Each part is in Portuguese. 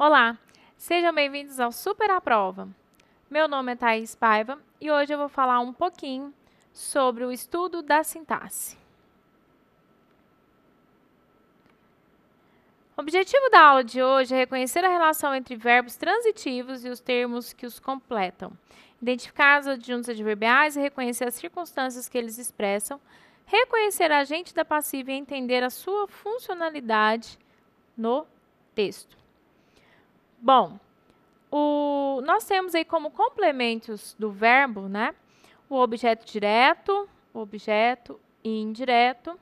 Olá, sejam bem-vindos ao Super à Prova. Meu nome é Thaís Paiva e hoje eu vou falar um pouquinho sobre o estudo da sintaxe. O objetivo da aula de hoje é reconhecer a relação entre verbos transitivos e os termos que os completam, identificar os adjuntos adverbiais e reconhecer as circunstâncias que eles expressam, reconhecer a agente da passiva e entender a sua funcionalidade no texto. Bom, o, nós temos aí como complementos do verbo, né? O objeto direto, o objeto indireto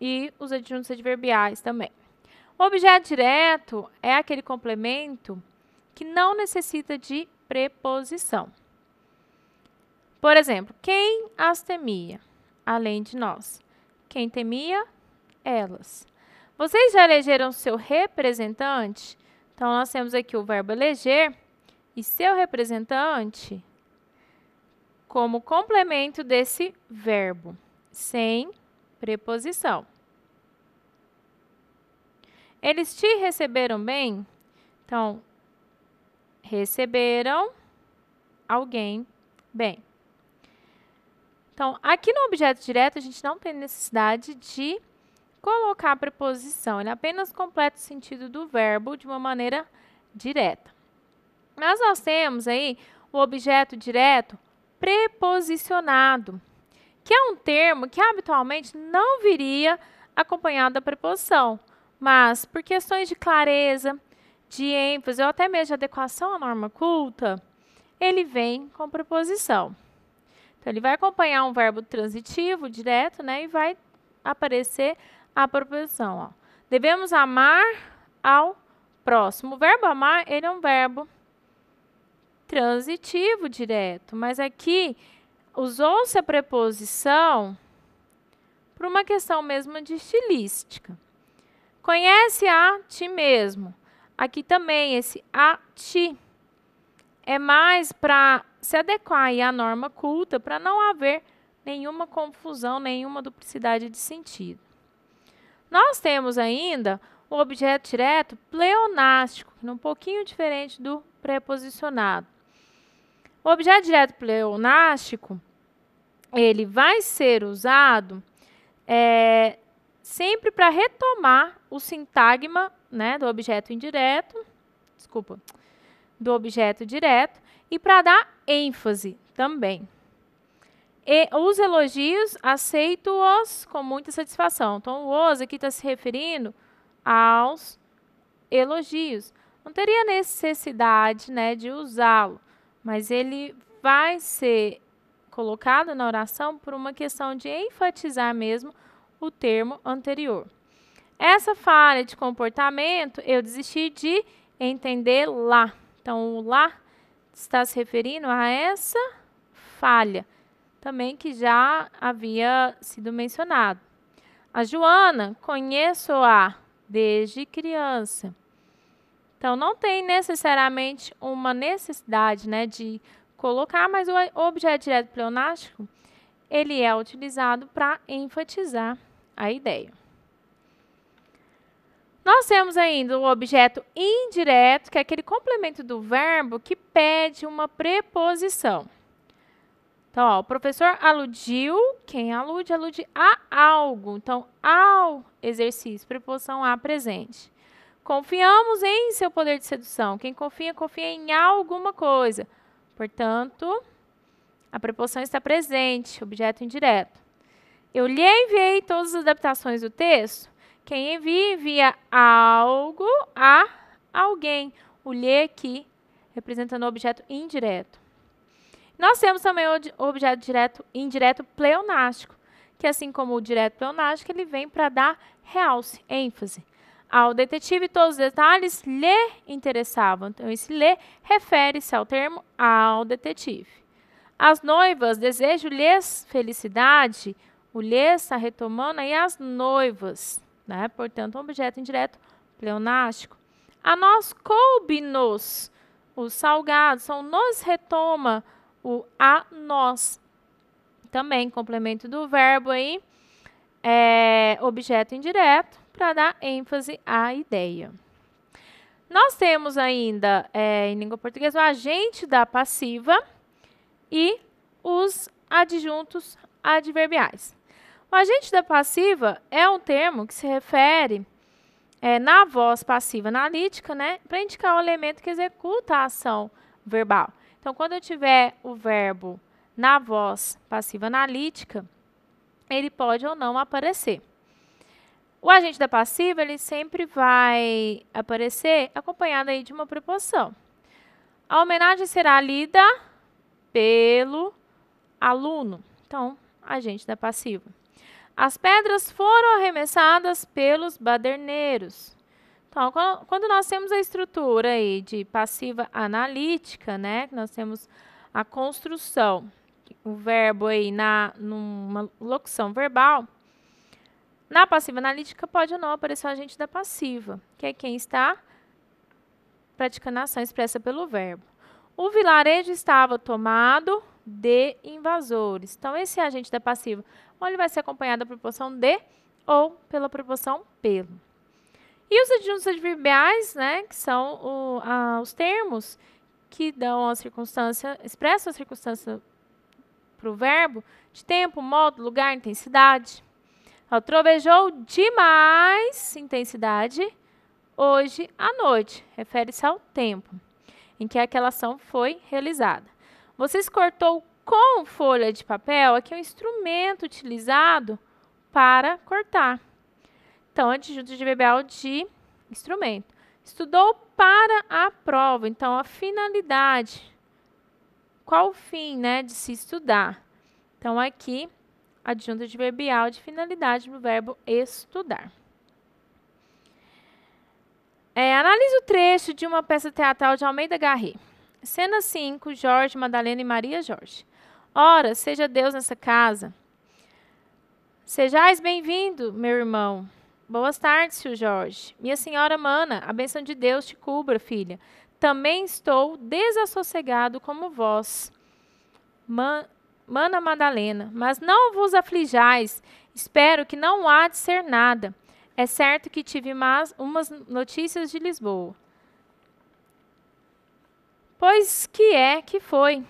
e os adjuntos adverbiais também. O objeto direto é aquele complemento que não necessita de preposição. Por exemplo, quem as temia? Além de nós. Quem temia? Elas. Vocês já elegeram seu representante? Então, nós temos aqui o verbo eleger e seu representante como complemento desse verbo, sem preposição. Eles te receberam bem? Então, receberam alguém bem. Então, aqui no objeto direto, a gente não tem necessidade de colocar a preposição. Ele apenas completa o sentido do verbo de uma maneira direta. Mas nós temos aí o objeto direto preposicionado, que é um termo que habitualmente não viria acompanhado da preposição, mas por questões de clareza, de ênfase ou até mesmo de adequação à norma culta, ele vem com preposição. Então, ele vai acompanhar um verbo transitivo direto né, e vai aparecer a proposição. Ó. Devemos amar ao próximo. O verbo amar ele é um verbo transitivo direto, mas aqui usou-se a preposição por uma questão mesmo de estilística. Conhece a ti mesmo. Aqui também esse a ti é mais para se adequar à norma culta para não haver nenhuma confusão, nenhuma duplicidade de sentido. Nós temos ainda o objeto direto pleonástico, que é um pouquinho diferente do preposicionado. O objeto direto pleonástico, ele vai ser usado é, sempre para retomar o sintagma né, do objeto indireto, desculpa, do objeto direto, e para dar ênfase também. E os elogios aceito-os com muita satisfação. Então, o os aqui está se referindo aos elogios. Não teria necessidade né, de usá-lo, mas ele vai ser colocado na oração por uma questão de enfatizar mesmo o termo anterior. Essa falha de comportamento eu desisti de entender lá. Então, o lá está se referindo a essa falha também que já havia sido mencionado. A Joana, conheço-a desde criança. Então, não tem necessariamente uma necessidade né, de colocar, mas o objeto direto pleonástico ele é utilizado para enfatizar a ideia. Nós temos ainda o objeto indireto, que é aquele complemento do verbo que pede uma preposição. Então, ó, o professor aludiu, quem alude, alude a algo. Então, ao exercício, preposição a presente. Confiamos em seu poder de sedução. Quem confia, confia em alguma coisa. Portanto, a preposição está presente, objeto indireto. Eu lhe enviei todas as adaptações do texto. Quem envia, envia algo a alguém. O lhe aqui representando o objeto indireto. Nós temos também o objeto direto e indireto pleonástico, que assim como o direto pleonástico, ele vem para dar realce, ênfase. Ao detetive, todos os detalhes lhe interessavam. Então, esse lhe refere-se ao termo ao detetive. As noivas, desejo-lhes felicidade, o lhes está retomando aí as noivas, né? Portanto, um objeto indireto pleonástico. A nós coube-nos, os salgados, são nos retoma, o a nós. Também complemento do verbo aí, é, objeto indireto, para dar ênfase à ideia. Nós temos ainda, é, em língua portuguesa, o agente da passiva e os adjuntos adverbiais. O agente da passiva é um termo que se refere é, na voz passiva analítica, né, para indicar o elemento que executa a ação verbal. Então, quando eu tiver o verbo na voz passiva analítica, ele pode ou não aparecer. O agente da passiva, ele sempre vai aparecer acompanhado aí de uma preposição. A homenagem será lida pelo aluno. Então, agente da passiva. As pedras foram arremessadas pelos baderneiros. Então, quando nós temos a estrutura aí de passiva analítica, né, nós temos a construção, o verbo aí na numa locução verbal, na passiva analítica pode ou não aparecer o agente da passiva, que é quem está praticando a ação expressa pelo verbo. O vilarejo estava tomado de invasores. Então, esse é agente da passiva, ou ele vai ser acompanhado da proporção de ou pela proporção pelo. E os adjuntos adverbiais, né, que são o, a, os termos que dão a circunstância, expressam a circunstância para o verbo de tempo, modo, lugar, intensidade. Ela trovejou demais intensidade hoje à noite. Refere-se ao tempo em que aquela ação foi realizada. Vocês cortou com folha de papel, aqui é um instrumento utilizado para cortar. Então, adjunto de verbal de instrumento. Estudou para a prova. Então, a finalidade. Qual o fim né, de se estudar? Então, aqui, adjunto de adverbial de finalidade no verbo estudar. É, analise o trecho de uma peça teatral de Almeida Garri. Cena 5, Jorge, Madalena e Maria Jorge. Ora, seja Deus nessa casa. Sejais bem-vindo, meu irmão. Boas tardes, tio Jorge. Minha senhora mana, a benção de Deus te cubra, filha. Também estou desassossegado como vós. Man, mana Madalena, mas não vos aflijais. Espero que não há de ser nada. É certo que tive mais umas notícias de Lisboa. Pois que é que foi?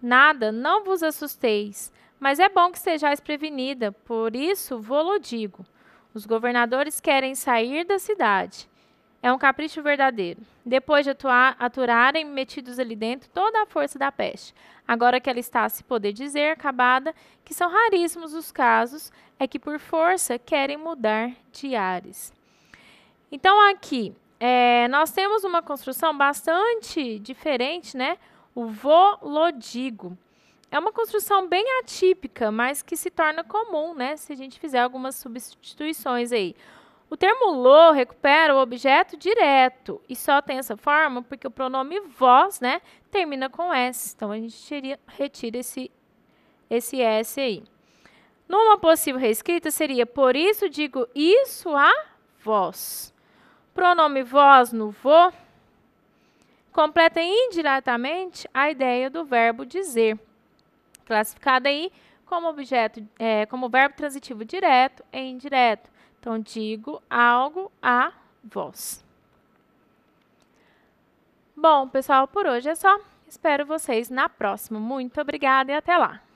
Nada, não vos assusteis, mas é bom que sejais prevenida, por isso vou-lo digo. Os governadores querem sair da cidade. É um capricho verdadeiro. Depois de atuar, aturarem metidos ali dentro toda a força da peste. Agora que ela está a se poder dizer, acabada, que são raríssimos os casos, é que por força querem mudar de ares. Então, aqui, é, nós temos uma construção bastante diferente, né? O volodigo é uma construção bem atípica, mas que se torna comum, né, se a gente fizer algumas substituições aí. O termo lo recupera o objeto direto e só tem essa forma porque o pronome vós, né, termina com s. Então a gente retira esse esse s aí. Numa possível reescrita seria por isso digo isso a vós. Pronome vós no vô completa indiretamente a ideia do verbo dizer classificada aí como objeto, é, como verbo transitivo direto e indireto. Então, digo algo a vós. Bom, pessoal, por hoje é só. Espero vocês na próxima. Muito obrigada e até lá!